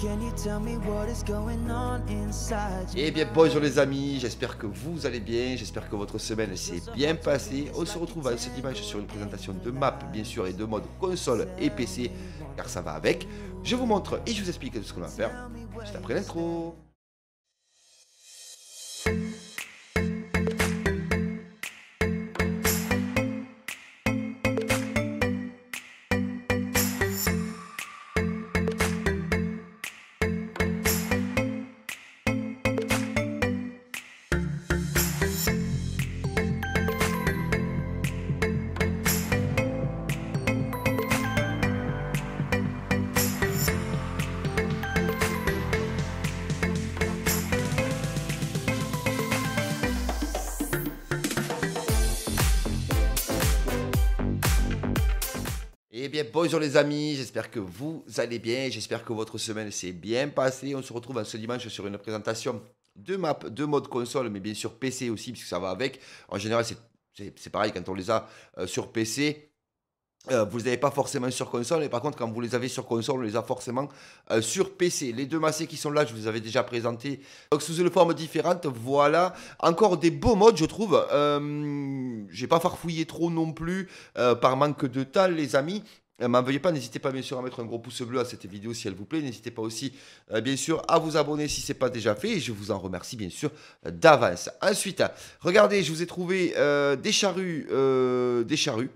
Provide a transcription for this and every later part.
Et eh bien bonjour les amis, j'espère que vous allez bien, j'espère que votre semaine s'est bien passée. On se retrouve cette image sur une présentation de map bien sûr et de mode console et PC car ça va avec. Je vous montre et je vous explique ce qu'on va faire juste après l'intro. Bonjour les amis, j'espère que vous allez bien, j'espère que votre semaine s'est bien passée. On se retrouve ce dimanche sur une présentation de map, de mode console, mais bien sûr PC aussi, puisque ça va avec. En général, c'est pareil quand on les a euh, sur PC. Euh, vous ne les avez pas forcément sur console, et par contre, quand vous les avez sur console, on les a forcément euh, sur PC. Les deux massés qui sont là, je vous avais déjà présenté. Donc, sous une forme différente, voilà. Encore des beaux modes, je trouve. Euh, J'ai pas farfouillé trop non plus, par manque de temps, les amis. M'en eh veuillez pas, n'hésitez pas bien sûr à mettre un gros pouce bleu à cette vidéo si elle vous plaît. N'hésitez pas aussi euh, bien sûr à vous abonner si ce n'est pas déjà fait. Et je vous en remercie bien sûr d'avance. Ensuite, regardez, je vous ai trouvé euh, des charrues, euh, des charrues.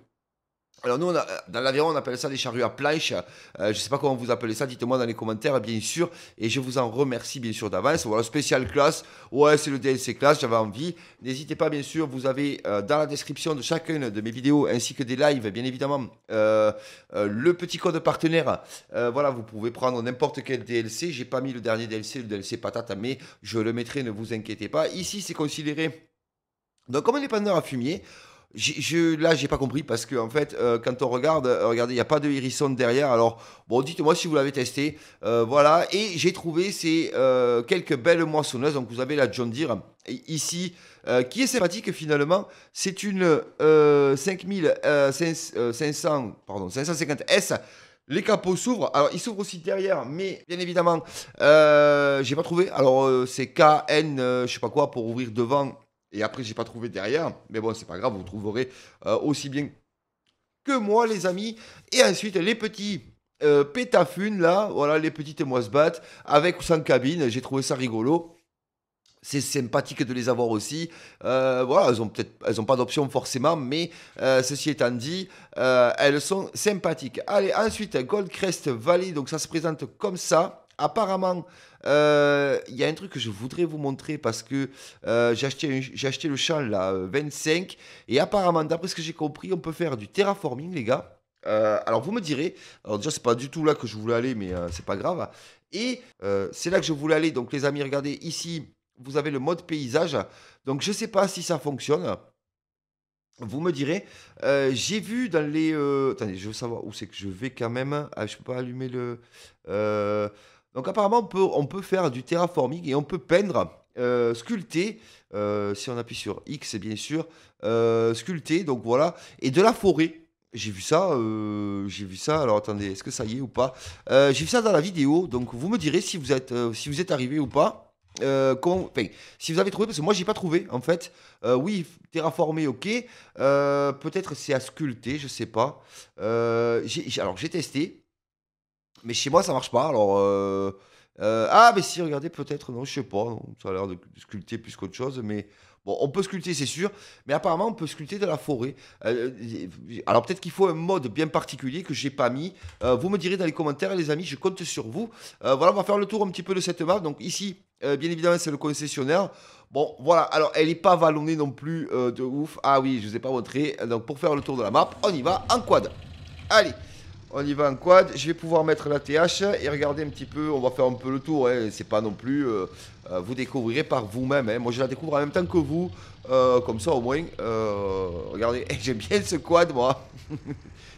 Alors nous, euh, dans l'Aveyron, on appelle ça des charrues à planche. Euh, je ne sais pas comment vous appelez ça, dites-moi dans les commentaires, bien sûr. Et je vous en remercie, bien sûr, d'avance. Voilà, spécial classe. Ouais, c'est le DLC classe, j'avais envie. N'hésitez pas, bien sûr, vous avez euh, dans la description de chacune de mes vidéos, ainsi que des lives, bien évidemment, le petit code partenaire. voilà, vous pouvez prendre n'importe quel DLC. J'ai pas mis le dernier DLC, le DLC patate, mais je le mettrai, ne vous inquiétez pas. Ici, c'est considéré... Donc, comme indépendant à fumier, je, là, j'ai pas compris parce que en fait, euh, quand on regarde, euh, regardez, il n'y a pas de hérisson derrière. Alors, bon, dites-moi si vous l'avez testé. Euh, voilà. Et j'ai trouvé ces quelques belles moissonneuses. Donc, vous avez la John Deere ici, qui est sympathique finalement. C'est une 5500, pardon, 550 S. Les capots s'ouvrent. Alors, ils s'ouvrent aussi derrière, mais bien évidemment, j'ai pas trouvé. Alors, c'est KN, je sais pas quoi, pour ouvrir devant et après, j'ai pas trouvé derrière. Mais bon, c'est pas grave, vous trouverez euh, aussi bien que moi, les amis. Et ensuite, les petits euh, pétafunes, là, voilà, les petites se battes avec ou sans cabine. J'ai trouvé ça rigolo c'est sympathique de les avoir aussi. Euh, voilà, elles ont peut-être, elles ont pas d'option forcément, mais ceci étant dit, elles sont sympathiques. Allez, ensuite Goldcrest Valley, donc ça se présente comme ça. Apparemment, euh, il y a un truc que je voudrais vous montrer parce que euh, j'ai acheté, le champ là, 25. Euh, et apparemment, d'après ce que j'ai compris, on peut faire du terraforming, les gars. alors vous me direz, alors déjà c'est pas du tout là que je voulais aller, mais c'est pas grave. Et c'est là que je voulais aller. Donc les amis, regardez ici, vous avez le mode paysage. Donc je sais pas si ça fonctionne. Vous me direz, j'ai vu dans les... attendez, je veux savoir où c'est que je vais quand même. Ah, je peux pas allumer le... Donc apparemment, on peut, on peut faire du terraforming et on peut peindre, euh, sculpter, euh, si on appuie sur X bien sûr, euh, sculpter, donc voilà, et de la forêt. J'ai vu ça, j'ai vu ça, alors attendez, est-ce que ça y est ou pas J'ai vu ça dans la vidéo, donc vous me direz si vous êtes, si vous êtes arrivé ou pas. comment, enfin, si vous avez trouvé, parce que moi j'ai pas trouvé en fait. oui, terraformer, ok. Peut-être c'est à sculpter, je sais pas. J alors j'ai testé. Mais chez moi, ça marche pas. Alors. Euh, euh, ah, mais si, regardez, peut-être, non, je sais pas, ça a l'air de sculpter plus qu'autre chose, mais bon, on peut sculpter, c'est sûr, mais apparemment, on peut sculpter de la forêt. Euh, alors, peut-être qu'il faut un mode bien particulier que j'ai pas mis. vous me direz dans les commentaires, les amis, je compte sur vous. voilà, on va faire le tour un petit peu de cette map. Donc, ici, bien évidemment, c'est le concessionnaire. Bon, voilà, alors, elle est pas vallonnée non plus de ouf. Ah oui, je vous ai pas montré. Donc, pour faire le tour de la map, on y va en quad. Allez! On y va en quad. Je vais pouvoir mettre la TH et regarder un petit peu. On va faire un peu le tour. et hein. C'est pas non plus. Euh, euh, vous découvrirez par vous-même. Hein. Moi, je la découvre en même temps que vous. Euh, comme ça, au moins. regardez, j'aime bien ce quad, moi.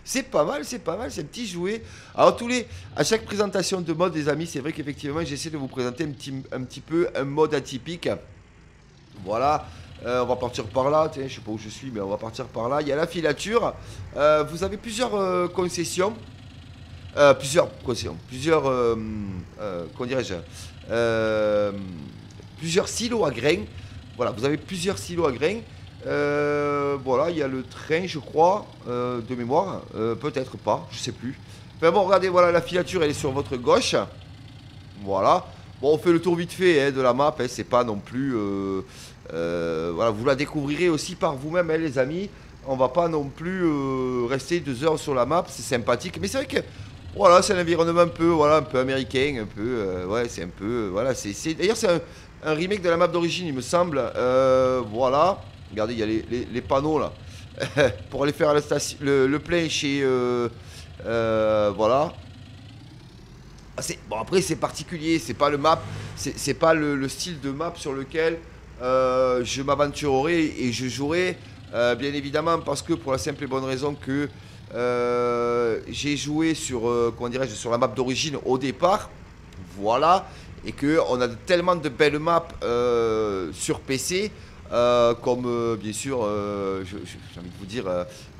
c'est pas mal, c'est pas mal. C'est un petit jouet. Alors, tous les, à chaque présentation de mode, les amis, c'est vrai qu'effectivement, j'essaie de vous présenter un petit, un petit peu un mode atypique. Voilà. Euh, on va partir par là, je sais pas où je suis, mais on va partir par là. Il y a la filature. Euh, vous avez plusieurs euh, concessions. plusieurs concessions. Plusieurs. comment dirais-je Plusieurs silos à grains. Voilà, vous avez plusieurs silos à grains. voilà, il y a le train, je crois, de mémoire. Peut-être pas, je sais plus. Mais bon, regardez, voilà, la filature, elle est sur votre gauche. Voilà. Bon, on fait le tour vite fait hein, de la map. Ce hein, C'est pas non plus euh, voilà, vous la découvrirez aussi par vous-même, hein, les amis. On va pas non plus euh, rester deux heures sur la map, c'est sympathique. Mais c'est vrai que voilà, c'est un environnement un peu, voilà, un peu américain, un peu, euh, ouais, c'est un peu, voilà, c'est, d'ailleurs c'est un, remake de la map d'origine, il me semble. voilà, regardez, il y a les, panneaux là pour aller faire le, plein chez, voilà. Ah, bon après c'est particulier, c'est pas le map, c'est, pas le, style de map sur lequel euh, je m'aventurerai et je jouerai, euh, bien évidemment, parce que pour la simple et bonne raison que euh, j'ai joué sur, sur la map d'origine au départ. Voilà. Et qu'on a tellement de belles maps sur PC. comme bien sûr, j'ai envie de vous dire,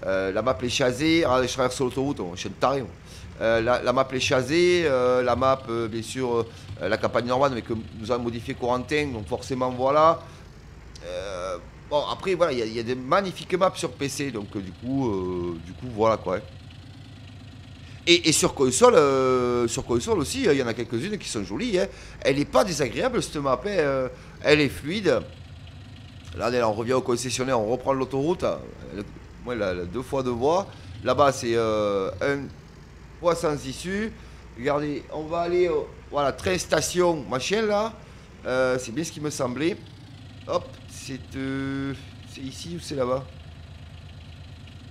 la map les chasée, je traverse l'autoroute, je suis un taré. Euh, la, map Les Chazés, euh, la map euh, bien sûr la campagne normande, mais que nous avons modifié Corentin, donc forcément voilà. bon après voilà, il y, a des magnifiques maps sur PC, donc du coup du coup voilà quoi. Hein. Et, sur console, sur console aussi, hein, il y en a quelques-unes qui sont jolies. Hein. Elle n'est pas désagréable cette map, elle est fluide. Là, on revient au concessionnaire, on reprend l'autoroute. deux fois deux voies. Là-bas, c'est un, sans issue. Regardez, on va aller, au, voilà, train station, machin là. Euh, c'est bien ce qui me semblait. Hop, euh, c'est ici ou c'est là-bas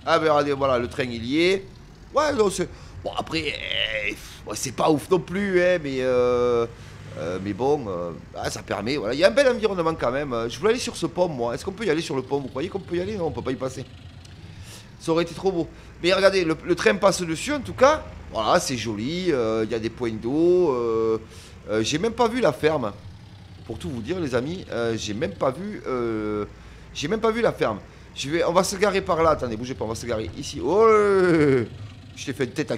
Ah ben regardez, voilà, le train il y est. Ouais, Bon, après, eh, c'est pas ouf non plus, hein, mais... Euh, mais bon, ah, ça permet, voilà. Il y a un bel environnement quand même. Je voulais aller sur ce pont, moi. Est-ce qu'on peut y aller sur le pont Vous croyez qu'on peut y aller Non, on peut pas y passer. Ça aurait été trop beau. Mais regardez, le train passe dessus, en tout cas. Voilà, c'est joli, euh, il y a des points d'eau. Euh, euh, j'ai même pas vu la ferme. Pour tout vous dire, les amis, j'ai même pas vu. j'ai même pas vu la ferme. Je vais, on va se garer par là. Attendez, bougez pas, on va se garer ici. Oh, je t'ai fait une tête à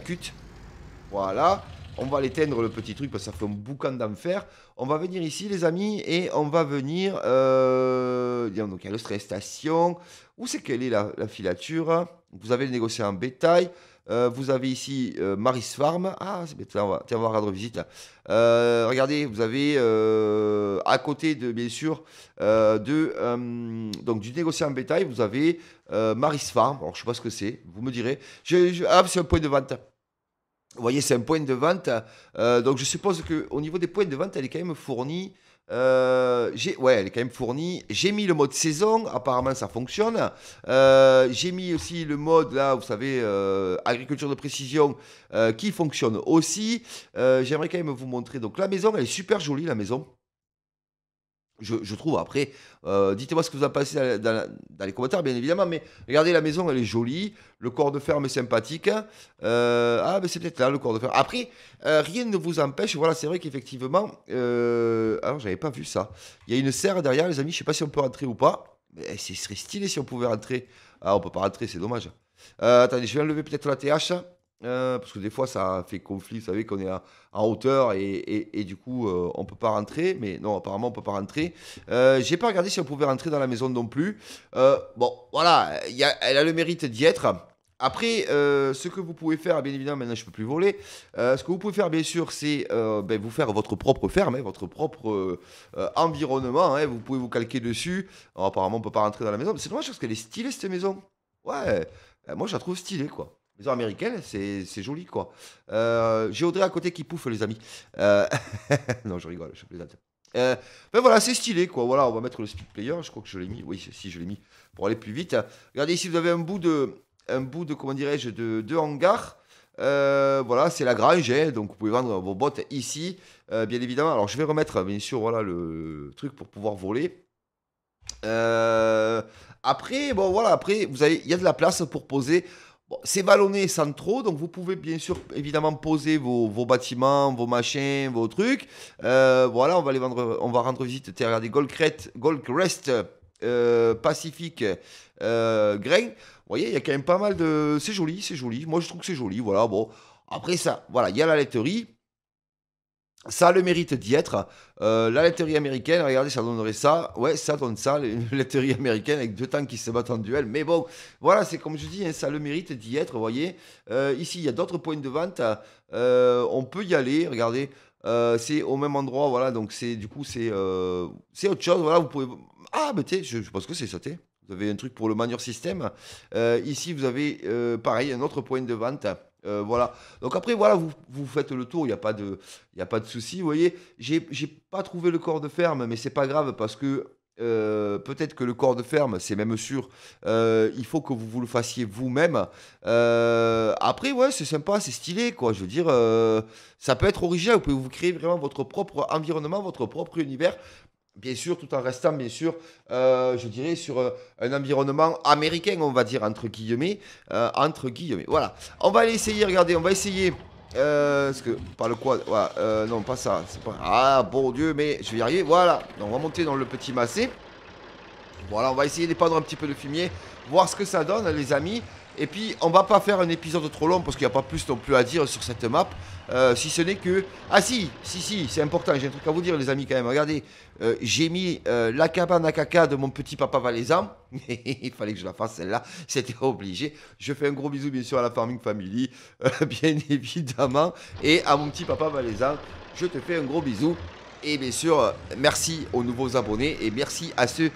Voilà. On va l'éteindre le petit truc parce que ça fait un boucan d'enfer. On va venir ici, les amis, et on va venir. Euh... Donc, il y a le station. Où c'est qu'elle est la, la filature Vous avez le négocié en bétail. Euh, vous avez ici euh, Maris Farm. Ah, c'est on visite. Euh, regardez, vous avez à côté, de, bien sûr, de, donc, du négociant en bétail, vous avez Maris Farm. Alors, je ne sais pas ce que c'est, vous me direz. Je, ah, c'est un point de vente. Vous voyez, c'est un point de vente. Euh, donc je suppose qu'au niveau des points de vente, elle est quand même fournie. Euh, ouais, elle est quand même fournie. J'ai mis le mode saison, apparemment ça fonctionne. Euh, j'ai mis aussi le mode, là, vous savez, euh, agriculture de précision, qui fonctionne aussi. J'aimerais quand même vous montrer. Donc la maison, elle est super jolie, la maison. Je, trouve après, euh, dites-moi ce que vous en pensez dans, les commentaires, bien évidemment, mais regardez la maison, elle est jolie, le corps de ferme est sympathique. Euh, ah, mais ben, c'est peut-être là le corps de ferme. Après, euh, rien ne vous empêche, voilà, c'est vrai qu'effectivement, alors j'avais pas vu ça. Il y a une serre derrière, les amis, je sais pas si on peut rentrer ou pas. Mais eh, ce serait stylé si on pouvait rentrer. Ah, on peut pas rentrer, c'est dommage. attendez, je vais enlever peut-être la TH. Euh, parce que des fois, ça fait conflit. Vous savez qu'on est à, hauteur et, du coup, on euh, on peut pas rentrer. Mais non, apparemment, on peut pas rentrer. Euh, j'ai pas regardé si on pouvait rentrer dans la maison non plus. bon, voilà, elle a le mérite d'y être. Après, ce que vous pouvez faire, bien évidemment, maintenant je peux plus voler. ce que vous pouvez faire, bien sûr, c'est ben, vous faire votre propre ferme, hein, votre propre environnement. Hein, vous pouvez vous calquer dessus. apparemment, on peut pas rentrer dans la maison. C'est dommage parce qu'elle est stylée cette maison. Ouais, moi je la trouve stylée quoi maison américaine, c'est joli, quoi. Euh, j'ai Audrey à côté qui pouffe, les amis. Euh, non, je rigole, je plaisante. Euh, ben voilà, c'est stylé, quoi. Voilà, on va mettre le speed player. Je crois que je l'ai mis. Oui, si, je l'ai mis pour aller plus vite. Regardez ici, vous avez un bout de, un bout de comment dirais-je, de, hangar. Euh, voilà, c'est la grange, hein. donc vous pouvez vendre vos bottes ici, bien évidemment. Alors, je vais remettre, bien sûr, voilà le truc pour pouvoir voler. après, bon voilà, après, vous avez, il y a de la place pour poser c'est vallonné sans trop, donc vous pouvez bien sûr évidemment poser vos, bâtiments, vos machins, vos trucs. Euh, voilà, on va, les vendre, on va rendre visite. regardez, Goldcrest Crest, euh, Pacific euh, Grain. Vous voyez, il y a quand même pas mal de. C'est joli, c'est joli. Moi, je trouve que c'est joli. Voilà, bon. Après ça, voilà, il y a la laiterie ça a le mérite d'y être. Euh, la laiterie américaine, regardez, ça donnerait ça. Ouais, ça donne ça, une laiterie américaine avec deux tanks qui se battent en duel. Mais bon, voilà, c'est comme je dis, hein, ça a le mérite d'y être, voyez. Euh, ici, il y a d'autres points de vente. Euh, on peut y aller, regardez. c'est au même endroit, voilà. Donc, c'est du coup, c'est autre chose. Voilà, vous pouvez. Ah, mais tu je, pense que c'est sauté. Vous avez un truc pour le manure système. ici, vous avez pareil, un autre point de vente. Euh, voilà. Donc après, voilà, vous, faites le tour, il n'y a pas de, y a pas de souci. Vous voyez, j'ai pas trouvé le corps de ferme, mais c'est pas grave parce que euh, peut-être que le corps de ferme, c'est même sûr, euh, il faut que vous vous le fassiez vous-même. après, ouais, c'est sympa, c'est stylé, quoi. Je veux dire, ça peut être original. Vous pouvez vous créer vraiment votre propre environnement, votre propre univers bien sûr, tout en restant, bien sûr, euh, je dirais, sur euh, un environnement américain, on va dire, entre guillemets. Euh, entre guillemets. Voilà. On va aller essayer, regardez, on va essayer. Est-ce que, par le quad, non, pas ça, ah, bon Dieu, mais je vais y arriver, voilà, on va monter dans le petit massé, voilà, on va essayer d'épandre un petit peu de fumier, voir ce que ça donne, les amis, et puis, on va pas faire un épisode trop long parce qu'il n'y a pas plus non plus à dire sur cette map. Euh, si ce n'est que. Ah si, si, si, c'est important, j'ai un truc à vous dire, les amis, quand même. Regardez, euh, j'ai mis euh, la cabane à caca de mon petit papa valaisan. Il fallait que je la fasse, celle-là, c'était obligé. Je fais un gros bisou, bien sûr, à la Farming Family, bien évidemment, et à mon petit papa valaisan. Je te fais un gros bisou. Et bien sûr, merci aux nouveaux abonnés et merci à ceux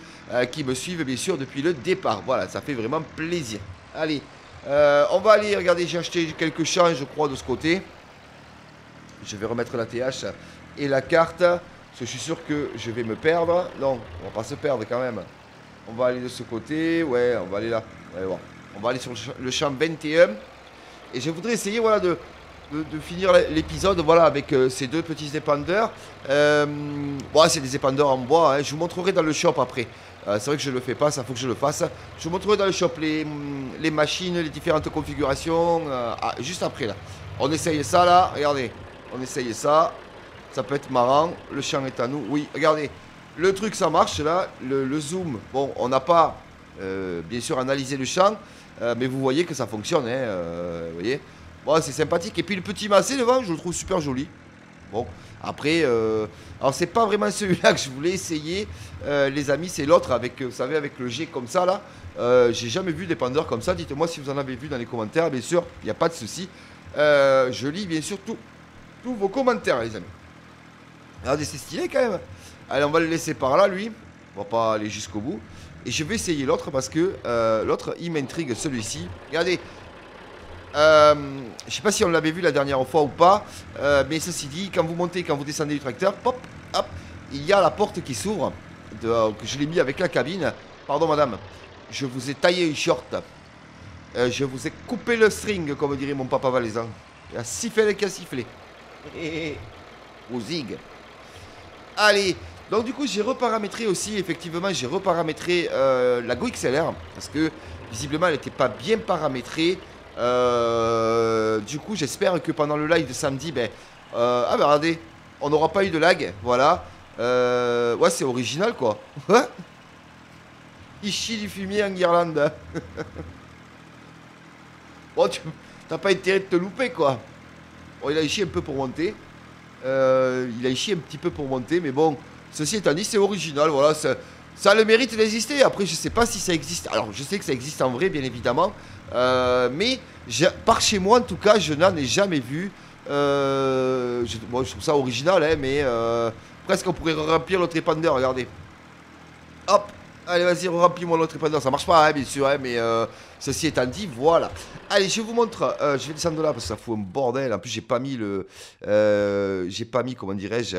qui me suivent, bien sûr, depuis le départ. Voilà, ça fait vraiment plaisir. Allez, euh, on va aller, regarder. j'ai acheté quelques champs, je crois, de ce côté. Je vais remettre la TH et la carte. Parce que je suis sûr que je vais me perdre. Non, on va pas se perdre quand même. On va aller de ce côté. Ouais, on va aller là. On va aller sur le champ 21. Et je voudrais essayer voilà, de, finir l'épisode voilà, avec euh, ces deux petits épandeurs. Euh, c'est des épandeurs en bois. Hein. Je vous montrerai dans le shop après. Euh, c'est vrai que je ne le fais pas, ça faut que je le fasse. Je vous montrerai dans le shop mm, les, machines, les différentes configurations, euh, ah, juste après là. On essaye ça là, regardez, on essaye ça, ça peut être marrant, le champ est à nous, oui, regardez, le truc ça marche là, le, zoom, bon, on n'a pas euh, bien sûr analysé le champ, mais vous voyez que ça fonctionne, hein, vous voyez. Bon, c'est sympathique, et puis le petit massé devant, je le trouve super joli. Bon, après, euh, alors c'est pas vraiment celui-là que je voulais essayer, euh, les amis, c'est l'autre avec, euh, vous savez, avec le G comme ça là. J'ai jamais vu des pandeurs comme ça. Dites-moi si vous en avez vu dans les commentaires, bien sûr, il n'y a pas de souci. je lis bien sûr tous vos commentaires, les amis. Regardez, c'est stylé quand même. Allez, on va le laisser par là, lui. On va pas aller jusqu'au bout. Et je vais essayer l'autre parce que l'autre, il m'intrigue celui-ci. Regardez, euh, je sais pas si on l'avait vu la dernière fois ou pas, euh, mais ceci dit, quand vous montez, quand vous descendez du tracteur, pop, hop, il y a la porte qui s'ouvre. Donc euh, je l'ai mis avec la cabine. Pardon madame, je vous ai taillé une short. je vous ai coupé le string, comme dirait mon papa valaisan. Il a sifflé qu'il a sifflé. zig. Allez, donc du coup j'ai reparamétré aussi, effectivement j'ai reparamétré la Go XLR, parce que visiblement elle n'était pas bien paramétrée. Euh, du coup, j'espère que pendant le live de samedi, ben, euh, ah ben regardez, on n'aura pas eu de lag, voilà. Euh, ouais, c'est original quoi. Hein ici du fumier en guirlande t'as pas intérêt de te louper quoi. Bon, il a ici un peu pour monter. il a ici un petit peu pour monter, mais bon, ceci étant dit, c'est original, voilà. C'est, ça a le mérite d'exister. Après, je sais pas si ça existe. Alors, je sais que ça existe en vrai, bien évidemment. Euh, mais par chez moi, en tout cas, je n'en ai jamais vu. Euh, je, trouve ça original, hein, mais euh, presque on pourrait remplir l'autre épandeur. Regardez. Hop. Allez, vas-y, remplis-moi l'autre épandeur. Ça marche pas, hein, bien sûr, hein, mais euh, ceci étant dit, voilà. Allez, je vous montre. Euh, je vais descendre là parce que ça fout un bordel. En plus, j'ai pas mis le. Euh, j'ai pas mis, comment dirais-je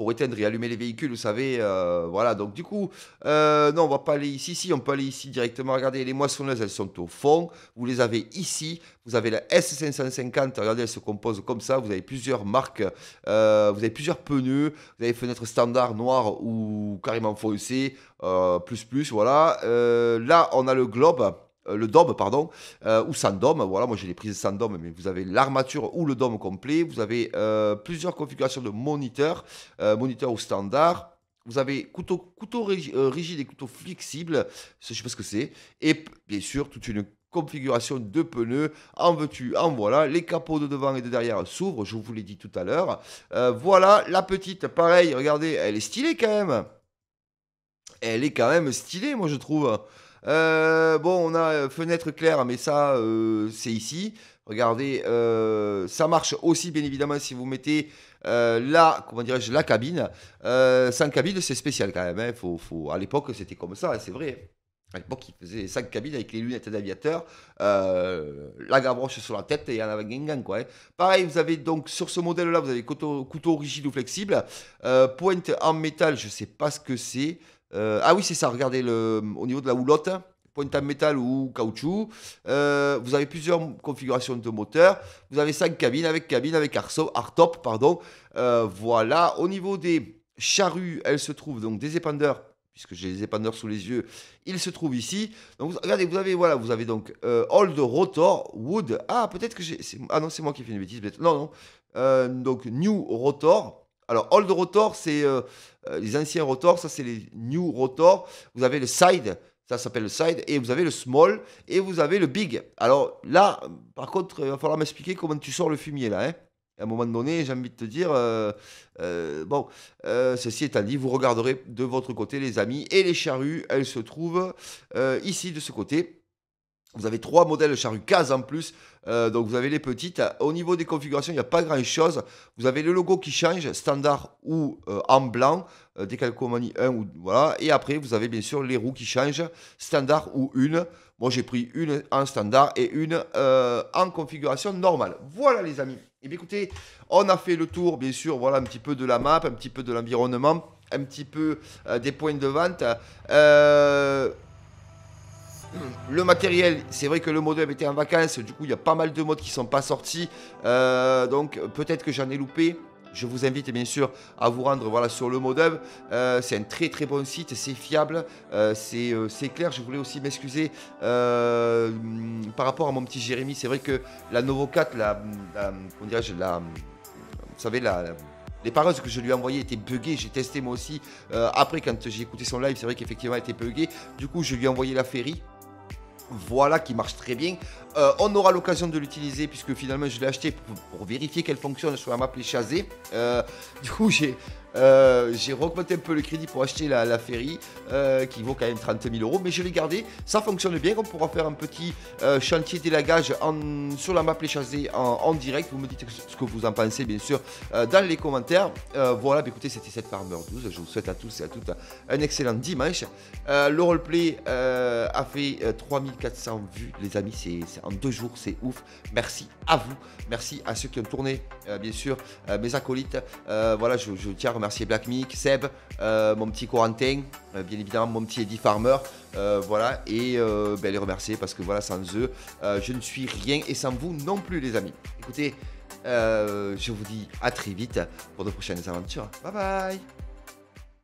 pour éteindre et allumer les véhicules, vous savez. Euh, voilà, donc du coup, euh, non, on va pas aller ici. Si, on peut aller ici directement. Regardez, les moissonneuses, elles sont au fond. Vous les avez ici. Vous avez la S550. Regardez, elle se compose comme ça. Vous avez plusieurs marques. Euh, vous avez plusieurs pneus. Vous avez fenêtres standard noires ou carrément foncées. plus, plus, voilà. là, on a le globe. Euh, le dôme, pardon, euh, ou sans dôme. Voilà, moi j'ai les prises sans dôme, mais vous avez l'armature ou le dôme complet. Vous avez euh, plusieurs configurations de moniteurs, moniteurs au standard. Vous avez couteau, couteau rigide et couteau flexible, je ne sais pas ce que c'est. Et bien sûr, toute une configuration de pneus, en veux-tu, en voilà. Les capots de devant et de derrière s'ouvrent, je vous l'ai dit tout à l'heure. voilà, la petite, pareil, regardez, elle est stylée quand même. Elle est quand même stylée, moi je trouve. Euh, bon, on a euh, fenêtre claire, mais ça, euh, c'est ici. Regardez, ça marche aussi, bien évidemment, si vous mettez euh, la, comment dirais-je, la cabine. sans cabine, c'est spécial quand même. Hein. Faut, À l'époque, c'était comme ça, hein, c'est vrai. Hein. À l'époque, ils faisaient 5 cabines avec les lunettes d'aviateur, la gavroche sur la tête et en avait gang quoi. Pareil, vous avez donc sur ce modèle-là, vous avez couteau, couteau rigide ou flexible, pointe en métal, je sais pas ce que c'est. Euh, ah oui, c'est ça, regardez le, au niveau de la houlotte, pointe métal ou caoutchouc. Euh, vous avez plusieurs configurations de moteur Vous avez 5 cabines avec cabine, avec hardtop. Pardon. Euh, voilà, au niveau des charrues, elles se trouvent donc des épandeurs puisque j'ai les épandeurs sous les yeux, ils se trouvent ici. Donc regardez, vous avez voilà, vous avez donc Old Rotor Wood. Ah peut-être que j'ai, ah non c'est moi qui ai fait une bêtise. Non non. donc New Rotor, alors, old rotor, c'est euh, euh, les anciens rotors, ça c'est les new rotors. Vous avez le side, ça s'appelle le side, et vous avez le small, et vous avez le big. Alors là, par contre, il va falloir m'expliquer comment tu sors le fumier là. Hein. à un moment donné, j'ai envie de te dire, euh, bon, ceci étant dit, vous regarderez de votre côté, les amis, et les charrues, elles se trouvent ici de ce côté. Vous avez trois modèles de charrues cases en plus. Euh, donc vous avez les petites. Au niveau des configurations, il n'y a pas grand-chose. Vous avez le logo qui change, standard ou euh, en blanc, euh, des Calcomani 1 ou voilà. Et après, vous avez bien sûr les roues qui changent, standard ou une. Moi, j'ai pris une en standard et une en configuration normale. Voilà les amis. Et eh bien écoutez, on a fait le tour, bien sûr, voilà un petit peu de la map, un petit peu de l'environnement, un petit peu des points de vente. Euh le matériel, c'est vrai que le modem était en vacances, du coup il y a pas mal de modes qui sont pas sortis, euh, donc peut-être que j'en ai loupé. Je vous invite bien sûr à vous rendre voilà, sur le modem. Euh, c'est un très très bon site, c'est fiable, euh, c'est clair. Je voulais aussi m'excuser par rapport à mon petit Jérémy. C'est vrai que la Novo 4, la, je vous savez, la, les paroles que je lui ai envoyées étaient buggées, j'ai testé moi aussi. après, quand j'ai écouté son live, c'est vrai qu'effectivement, elle était buggée. Du coup, je lui ai envoyé la ferry voilà, qui marche très bien. Euh, on aura l'occasion de l'utiliser puisque finalement je l'ai acheté pour, vérifier qu'elle fonctionne sur la map Les euh, du coup, j'ai euh, j'ai augmenté un peu le crédit pour acheter la, la ferry euh, qui vaut quand même 30 000 euros, mais je l'ai gardé. Ça fonctionne bien. On pourra faire un petit euh, chantier délagage sur la map Les chassés en, direct. Vous me dites ce que vous en pensez, bien sûr, dans les commentaires. voilà, bah, écoutez, c'était cette Farmer 12. Je vous souhaite à tous et à toutes un excellent dimanche. le roleplay a fait 3400 vues, les amis. C'est en deux jours, c'est ouf. Merci à vous. Merci à ceux qui ont tourné, bien sûr, mes acolytes. voilà, je, tiens à remercier Black Seb, euh, mon petit Corentin, euh, bien évidemment mon petit Eddie Farmer, euh, voilà, et ben, les remercier parce que voilà, sans eux, je ne suis rien et sans vous non plus, les amis. Écoutez, je vous dis à très vite pour de prochaines aventures. Bye bye